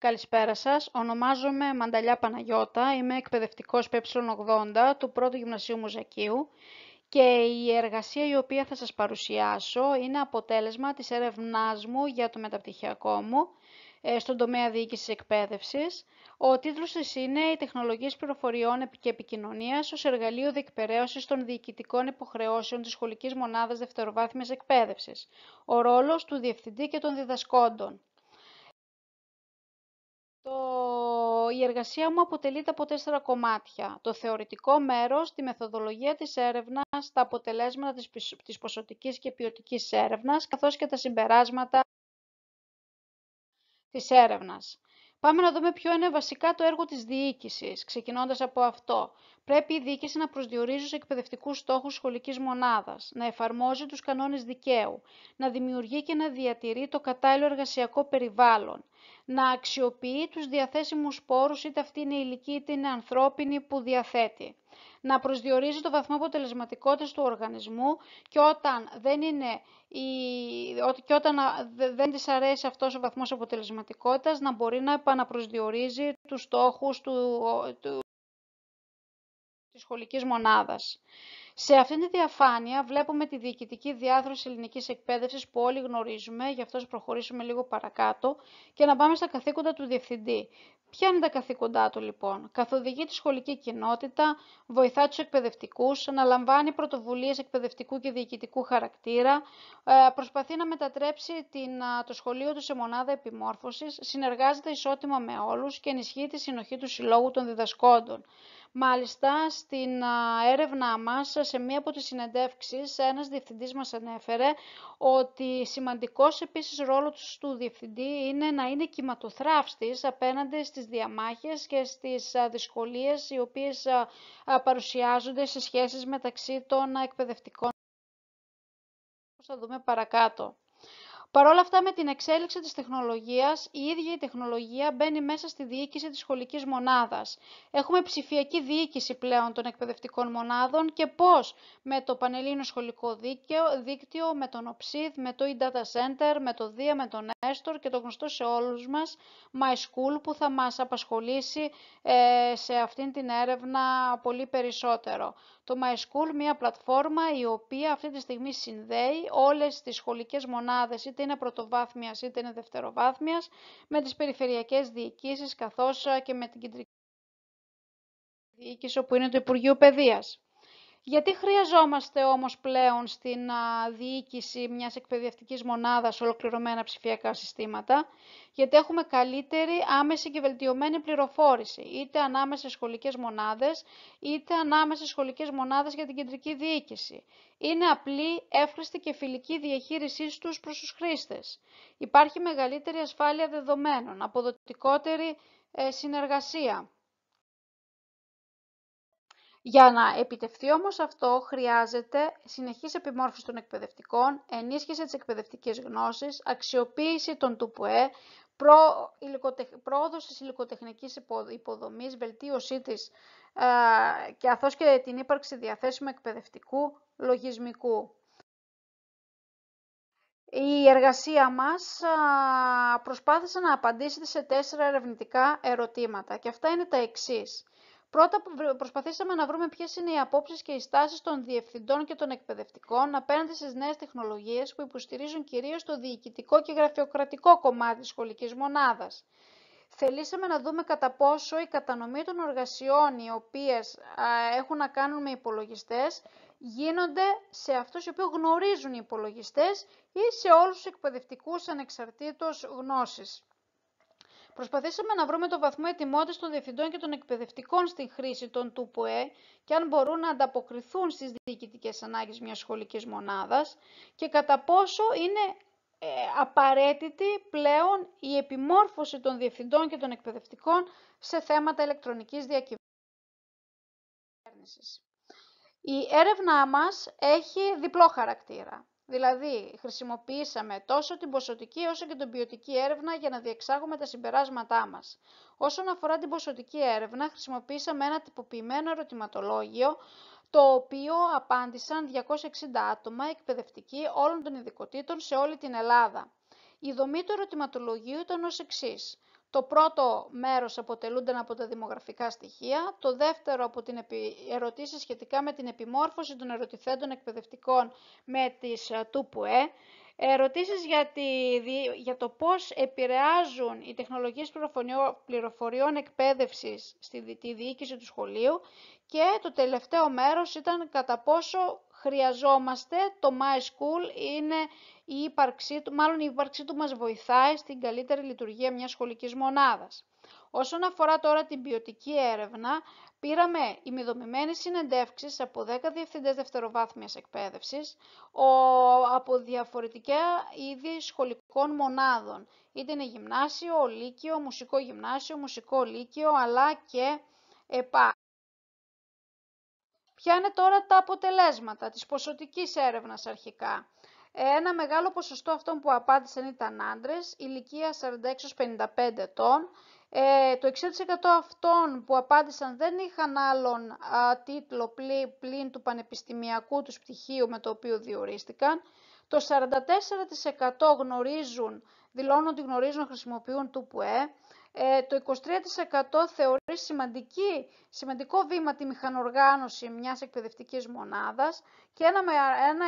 Καλησπέρα σας, ονομάζομαι Μανταλιά Παναγιώτα, είμαι εκπαιδευτικός ΠΕ80 του 1 Γυμνασίου Μουζακίου και η εργασία η οποία θα σας παρουσιάσω είναι αποτέλεσμα της έρευνάς μου για το μεταπτυχιακό μου ε, στον τομέα διοίκησης εκπαίδευσης. Ο τίτλος της είναι «Η τεχνολογία πληροφοριών και επικοινωνίας ως εργαλείο διεκπαιρέωσης των διοικητικών υποχρεώσεων της σχολικής μονάδας δευτεροβάθμιας εκπαίδευσης. Ο ρόλος του διευθυντή και των διδασκόντων». Το... Η εργασία μου αποτελείται από τέσσερα κομμάτια. Το θεωρητικό μέρος, τη μεθοδολογία της έρευνας, τα αποτελέσματα της, της ποσοτικής και ποιοτικής έρευνας, καθώς και τα συμπεράσματα της έρευνας. Πάμε να δούμε ποιο είναι βασικά το έργο της διοίκησης. Ξεκινώντας από αυτό, πρέπει η διοίκηση να προσδιορίζει τους εκπαιδευτικούς στόχους σχολικής μονάδας, να εφαρμόζει τους κανόνες δικαίου, να δημιουργεί και να διατηρεί το κατάλληλο εργασιακό περιβάλλον, να αξιοποιεί τους διαθέσιμους πόρους, είτε αυτή είναι ηλική είτε είναι ανθρώπινη, που διαθέτει να προσδιορίζει το βαθμό αποτελεσματικότητας του οργανισμού και όταν δεν, είναι η... και όταν δεν της αρέσει αυτός ο βαθμός αποτελεσματικότητας να μπορεί να επαναπροσδιορίζει τους στόχους του, του, της σχολικής μονάδας. Σε αυτή τη διαφάνεια βλέπουμε τη διοικητική διάδραση ελληνικής εκπαίδευσης που όλοι γνωρίζουμε, γι' αυτό προχωρήσουμε λίγο παρακάτω και να πάμε στα καθήκοντα του διευθυντή. Ποια είναι τα καθήκοντά του λοιπόν. Καθοδηγεί τη σχολική κοινότητα, βοηθά τους εκπαιδευτικούς, αναλαμβάνει πρωτοβουλίες εκπαιδευτικού και διοικητικού χαρακτήρα, ε, προσπαθεί να μετατρέψει την, το σχολείο του σε μονάδα επιμόρφωσης, συνεργάζεται ισότιμα με όλους και ενισχύει τη συνοχή του συλλόγου των διδασκόντων. Μάλιστα, στην έρευνά μας, σε μία από τις συνεντεύξεις, ένας διευθυντής μας ανέφερε ότι σημαντικός επίσης ρόλος του διευθυντή είναι να είναι κυματοθράφστης απέναντι στις διαμάχες και στις δυσκολίες οι οποίες παρουσιάζονται σε σχέσεις μεταξύ των εκπαιδευτικών. Θα δούμε παρακάτω. Παρ' όλα αυτά με την εξέλιξη της τεχνολογίας, η ίδια η τεχνολογία μπαίνει μέσα στη διοίκηση της σχολικής μονάδας. Έχουμε ψηφιακή διοίκηση πλέον των εκπαιδευτικών μονάδων και πώς με το Πανελλήνιο Σχολικό Δίκτυο, με τον OPSID, με το e-Data Center, με το δία, με τον Έστορ και το γνωστό σε όλους μας My που θα μας απασχολήσει ε, σε αυτήν την έρευνα πολύ περισσότερο. Το MySchool, μια πλατφόρμα η οποία αυτή τη στιγμή συνδέει όλες τις σχολικές μονάδες, είτε είναι πρωτοβάθμιας είτε είναι δευτεροβάθμιας, με τις περιφερειακές διοικήσεις καθώς και με την κεντρική διοίκηση όπου είναι το Υπουργείο Παιδείας. Γιατί χρειαζόμαστε όμως πλέον στην α, διοίκηση μιας εκπαιδευτικής μονάδας ολοκληρωμένα ψηφιακά συστήματα, γιατί έχουμε καλύτερη άμεση και βελτιωμένη πληροφόρηση, είτε ανάμεσα σχολικές μονάδες, είτε ανάμεσα σχολικές μονάδες για την κεντρική διοίκηση. Είναι απλή, εύχριστη και φιλική διαχείρισή τους προς τους χρήστες. Υπάρχει μεγαλύτερη ασφάλεια δεδομένων, αποδοτικότερη ε, συνεργασία για να επιτευχθεί όμως αυτό χρειάζεται συνεχής επιμόρφωση των εκπαιδευτικών, ενίσχυση της εκπαιδευτικής γνώσης, αξιοποίηση των τουπουέ, πρόοδος της υλικοτεχνικής υποδομής, βελτίωσή της και αθώς και την ύπαρξη διαθέσιμου εκπαιδευτικού λογισμικού. Η εργασία μας προσπάθησε να απαντήσει σε τέσσερα ερευνητικά ερωτήματα και αυτά είναι τα εξής. Πρώτα προσπαθήσαμε να βρούμε ποιες είναι οι απόψεις και οι στάσεις των διευθυντών και των εκπαιδευτικών απέναντι στις νέες τεχνολογίες που υποστηρίζουν κυρίως το διοικητικό και γραφειοκρατικό κομμάτι της σχολικής μονάδας. Θελήσαμε να δούμε κατά πόσο η κατανομή των εργασιών οι οποίες έχουν να κάνουν με υπολογιστές γίνονται σε αυτούς οι οποίοι γνωρίζουν οι υπολογιστές ή σε όλους τους εκπαιδευτικούς ανεξαρτήτως γνώσης. Προσπαθήσαμε να βρούμε το βαθμό ετοιμότητας των διευθυντών και των εκπαιδευτικών στη χρήση των του και αν μπορούν να ανταποκριθούν στις διοικητικές ανάγκες μιας σχολικής μονάδας και κατά πόσο είναι ε, απαραίτητη πλέον η επιμόρφωση των διευθυντών και των εκπαιδευτικών σε θέματα ηλεκτρονικής διακυβέρνησης. Η έρευνά μας έχει διπλό χαρακτήρα. Δηλαδή, χρησιμοποιήσαμε τόσο την ποσοτική όσο και την ποιοτική έρευνα για να διεξάγουμε τα συμπεράσματά μας. Όσον αφορά την ποσοτική έρευνα, χρησιμοποίησαμε ένα τυποποιημένο ερωτηματολόγιο, το οποίο απάντησαν 260 άτομα εκπαιδευτικοί όλων των ειδικοτήτων σε όλη την Ελλάδα. Η δομή του ερωτηματολογίου ήταν ως εξής. Το πρώτο μέρος αποτελούνταν από τα δημογραφικά στοιχεία, το δεύτερο από την ερωτήσεις σχετικά με την επιμόρφωση των ερωτηθέντων εκπαιδευτικών με τις ε, ΤΟΥΠΟΕ, ερωτήσεις για, για το πώς επηρεάζουν οι τεχνολογίες πληροφοριών εκπαίδευσης στη τη διοίκηση του σχολείου και το τελευταίο μέρος ήταν κατά πόσο χρειαζόμαστε, το My School είναι η ύπαρξή του, μάλλον η ύπαρξή του μας βοηθάει στην καλύτερη λειτουργία μιας σχολικής μονάδας. Όσον αφορά τώρα την ποιοτική έρευνα, πήραμε ημιδομημένες συνεντεύξεις από 10 διευθυντές δευτεροβάθμιας εκπαίδευσης, ο, από διαφορετικά είδη σχολικών μονάδων. Είτε είναι γυμνάσιο, λύκειο, μουσικό γυμνάσιο, μουσικό λύκειο, αλλά και ΕΠΑ. Ποια είναι τώρα τα αποτελέσματα της ποσοτικής έρευνας αρχικά. Ε, ένα μεγάλο ποσοστό αυτών που απάντησαν ήταν άντρες, ηλικία 46-55 ετών. Ε, το 60% αυτών που απάντησαν δεν είχαν άλλον τίτλο πλήν του πανεπιστημιακού τους πτυχίου με το οποίο διορίστηκαν. Το 44% γνωρίζουν, δηλώνουν ότι γνωρίζουν χρησιμοποιούν του ΠΟΕ. Ε, το 23% θεωρεί σημαντική, σημαντικό βήμα τη μηχανοργάνωση μιας εκπαιδευτικής μονάδας και ένα, ένα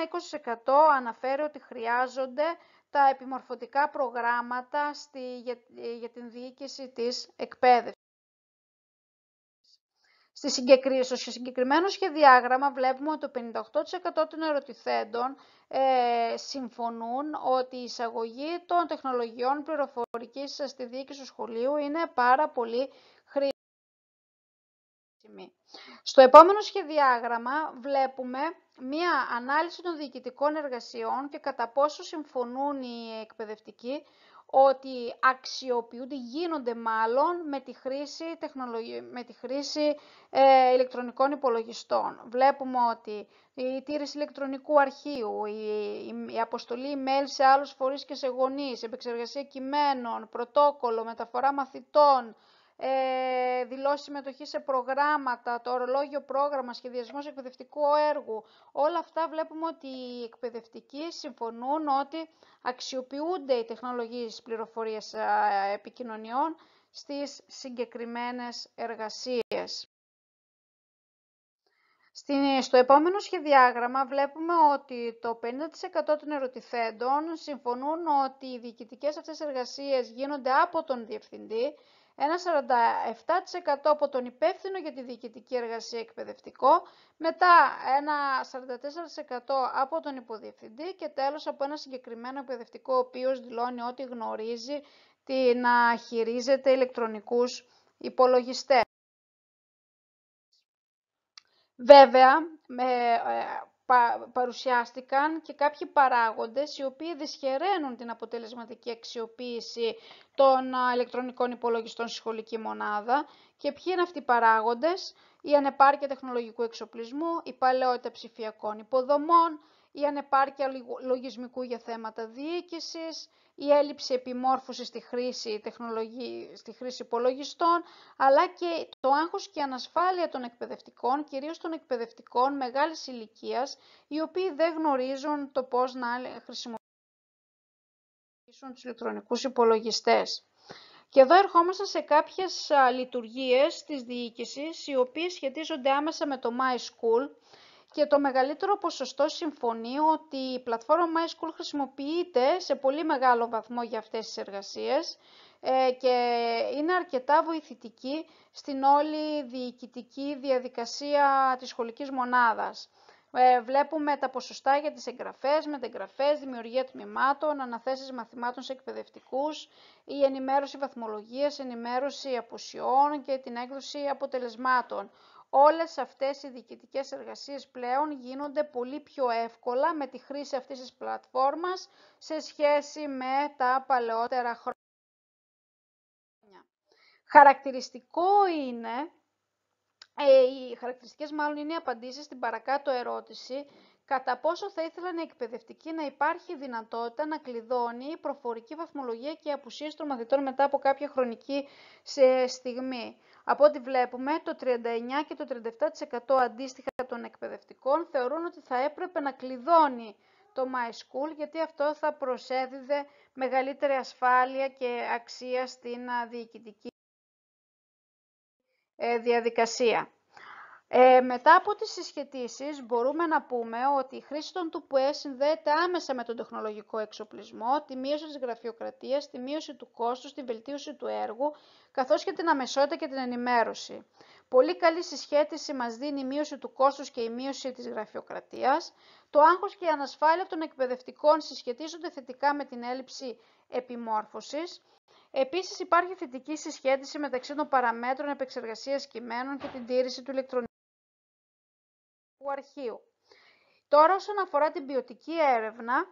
20% αναφέρει ότι χρειάζονται τα επιμορφωτικά προγράμματα στη, για, ε, για την διοίκηση της εκπαίδευσης στο συγκεκριμένο σχεδιάγραμμα βλέπουμε ότι το 58% των ερωτηθέντων ε, συμφωνούν ότι η εισαγωγή των τεχνολογιών πληροφορικής στη διοίκηση του σχολείου είναι πάρα πολύ χρήσιμη. Στο επόμενο σχεδιάγραμμα βλέπουμε μία ανάλυση των διοικητικών εργασιών και κατά πόσο συμφωνούν οι εκπαιδευτικοί ότι αξιοποιούνται, γίνονται μάλλον με τη χρήση, τεχνολογι... με τη χρήση ε, ηλεκτρονικών υπολογιστών. Βλέπουμε ότι η τήρηση ηλεκτρονικού αρχείου, η, η αποστολή email σε άλλους φορείς και σε γονείς, επεξεργασία κειμένων, πρωτόκολλο, μεταφορά μαθητών, ε, δηλώσει συμμετοχή σε προγράμματα, το ορολόγιο πρόγραμμα, σχεδιασμός εκπαιδευτικού έργου. Όλα αυτά βλέπουμε ότι οι εκπαιδευτικοί συμφωνούν ότι αξιοποιούνται οι τεχνολογίες τη πληροφορίας ε, επικοινωνιών στις συγκεκριμένες εργασίες. Στο επόμενο σχεδιάγραμμα βλέπουμε ότι το 50% των ερωτηθέντων συμφωνούν ότι οι διοικητικές αυτές εργασίες γίνονται από τον διευθυντή ένα 47% από τον υπεύθυνο για τη διοικητική εργασία εκπαιδευτικό, μετά ένα 44% από τον υποδιευθυντή και τέλος από ένα συγκεκριμένο εκπαιδευτικό ο οποίος δηλώνει ότι γνωρίζει τι να χειρίζεται ηλεκτρονικούς υπολογιστές. Βέβαια, ε, παρουσιάστηκαν και κάποιοι παράγοντες οι οποίοι δυσχεραίνουν την αποτελεσματική αξιοποίηση των ηλεκτρονικών υπολογιστών στη σχολική μονάδα και ποιοι είναι αυτοί οι παράγοντες, η ανεπάρκεια τεχνολογικού εξοπλισμού, η παλαιότητα ψηφιακών υποδομών, η ανεπάρκεια λογισμικού για θέματα διοίκησης, η έλλειψη επιμόρφωσης στη χρήση, τεχνολογή, στη χρήση υπολογιστών, αλλά και το άγχος και ανασφάλεια των εκπαιδευτικών, κυρίως των εκπαιδευτικών μεγάλης ηλικίας, οι οποίοι δεν γνωρίζουν το πώς να χρησιμοποιήσουν τους ηλεκτρονικούς υπολογιστές. Και εδώ ερχόμαστε σε κάποιες λειτουργίες της διοίκησης, οι οποίες σχετίζονται άμεσα με το My School, και το μεγαλύτερο ποσοστό συμφωνεί ότι η πλατφόρμα MySchool χρησιμοποιείται σε πολύ μεγάλο βαθμό για αυτές τις εργασίες ε, και είναι αρκετά βοηθητική στην όλη διοικητική διαδικασία της σχολικής μονάδας. Ε, βλέπουμε τα ποσοστά για τις εγγραφές, μετεγγραφές, δημιουργία τμήματων, αναθέσεις μαθημάτων σε εκπαιδευτικούς, η ενημέρωση βαθμολογίας, ενημέρωση απουσιών και την έκδοση αποτελεσμάτων όλες αυτές οι διοικητικές εργασίες πλέον γίνονται πολύ πιο εύκολα με τη χρήση αυτής της πλατφόρμας σε σχέση με τα παλαιότερα χρόνια. Χαρακτηριστικό είναι, ε, οι χαρακτηριστικές μάλλον είναι οι απαντήσεις στην παρακάτω ερώτηση, κατά πόσο θα ήθελαν οι εκπαιδευτικοί να υπάρχει δυνατότητα να κλειδώνει η προφορική βαθμολογία και η απουσίες των μαθητών μετά από κάποια χρονική στιγμή. Από ό,τι βλέπουμε, το 39% και το 37% αντίστοιχα των εκπαιδευτικών θεωρούν ότι θα έπρεπε να κλειδώνει το My School, γιατί αυτό θα προσέδιδε μεγαλύτερη ασφάλεια και αξία στην ε, διοικητική ε, διαδικασία. Ε, μετά από τις συσχετήσεις μπορούμε να πούμε ότι η χρήση των του συνδέεται άμεσα με τον τεχνολογικό εξοπλισμό, τη μείωση της γραφειοκρατίας, τη μείωση του κόστους, τη βελτίωση του έργου, καθώς και την αμεσότητα και την ενημέρωση. Πολύ καλή συσχέτιση μας δίνει η μείωση του κόστους και η μείωση της γραφειοκρατίας. Το άγχος και η ανασφάλεια των εκπαιδευτικών συσχετίζονται θετικά με την έλλειψη επιμόρφωσης. Επίσης υπάρχει θετική συσχέτιση μεταξύ των παραμέτρων επεξεργασίας κειμένων και την τήρηση του ηλεκτρονικού αρχείου. Τώρα όσον αφορά την ποιοτική έρευνα,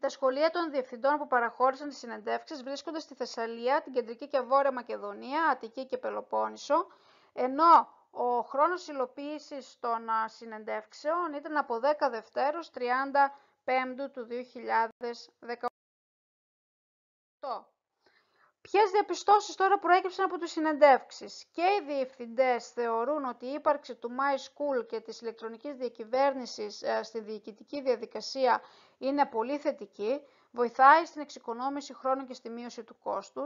τα σχολεία των διευθυντών που παραχώρησαν τις συνεντεύξεις βρίσκονται στη Θεσσαλία, την Κεντρική και Βόρεια Μακεδονία, Αττική και Πελοπόννησο, ενώ ο χρόνος υλοποίησης των συνεντεύξεων ήταν από 10 Δευτέρου 35 του 2018. Ποιες διαπιστώσεις τώρα προέκυψαν από τις συνεντεύξεις. Και οι διευθυντές θεωρούν ότι η ύπαρξη του My School και της ηλεκτρονικής διακυβέρνησης ε, στη διοικητική διαδικασία είναι πολύ θετική. Βοηθάει στην εξοικονόμηση χρόνου και στη μείωση του κόστους.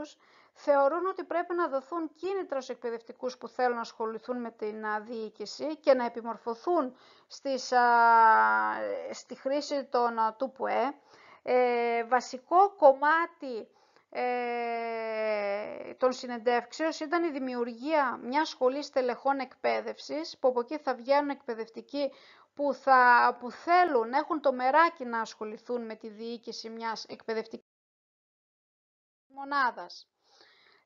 Θεωρούν ότι πρέπει να δοθούν κίνητρα στους εκπαιδευτικούς που θέλουν να ασχοληθούν με την διοίκηση και να επιμορφωθούν στις, α, στη χρήση των του ΠΟΕ. Ε, βασικό κομμάτι ε, των συνεντεύξεως ήταν η δημιουργία μιας σχολής τελεχών εκπαίδευσης που από εκεί θα βγαίνουν εκπαιδευτικοί που, θα, που θέλουν, έχουν το μεράκι να ασχοληθούν με τη διοίκηση μιας εκπαιδευτικής μονάδας.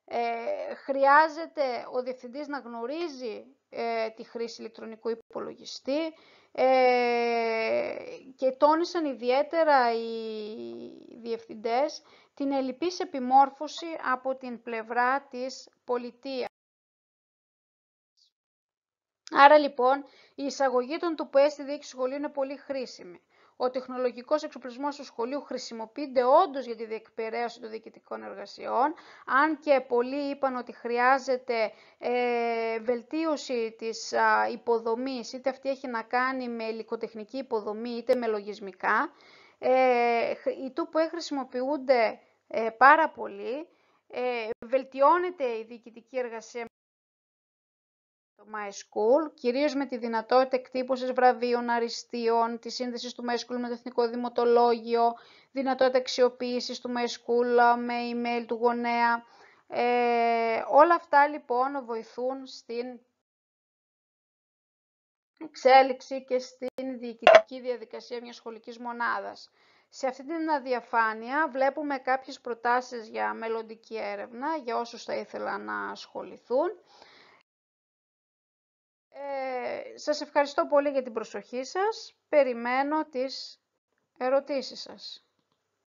Ε, χρειάζεται ο διευθυντής να γνωρίζει ε, τη χρήση ηλεκτρονικού υπολογιστή ε, και τόνισαν ιδιαίτερα οι διευθυντές την ελλειπής επιμόρφωση από την πλευρά της πολιτείας. Άρα λοιπόν η εισαγωγή των του στη διοίκηση σχολείου είναι πολύ χρήσιμη ο τεχνολογικός εξοπλισμός του σχολείου χρησιμοποιείται όντως για τη διεκπαιρέωση των διοικητικών εργασιών, αν και πολλοί είπαν ότι χρειάζεται ε, βελτίωση της α, υποδομής, είτε αυτή έχει να κάνει με υλικοτεχνική υποδομή, είτε με λογισμικά. Ε, οι τούποι χρησιμοποιούνται ε, πάρα πολύ. Ε, βελτιώνεται η διοικητική εργασία My κυρίως με τη δυνατότητα εκτύπωσης βραβείων αριστείων, της σύνδεσης του My με το Εθνικό Δημοτολόγιο, δυνατότητα αξιοποίησης του My ε, με email του γονέα. Ε, όλα αυτά λοιπόν βοηθούν στην εξέλιξη και στην διοικητική διαδικασία μιας σχολικής μονάδας. Σε αυτή την αδιαφάνεια βλέπουμε κάποιες προτάσεις για μελλοντική έρευνα για όσους θα ήθελα να ασχοληθούν. Ε, σας ευχαριστώ πολύ για την προσοχή σας. Περιμένω τις ερωτήσεις σας.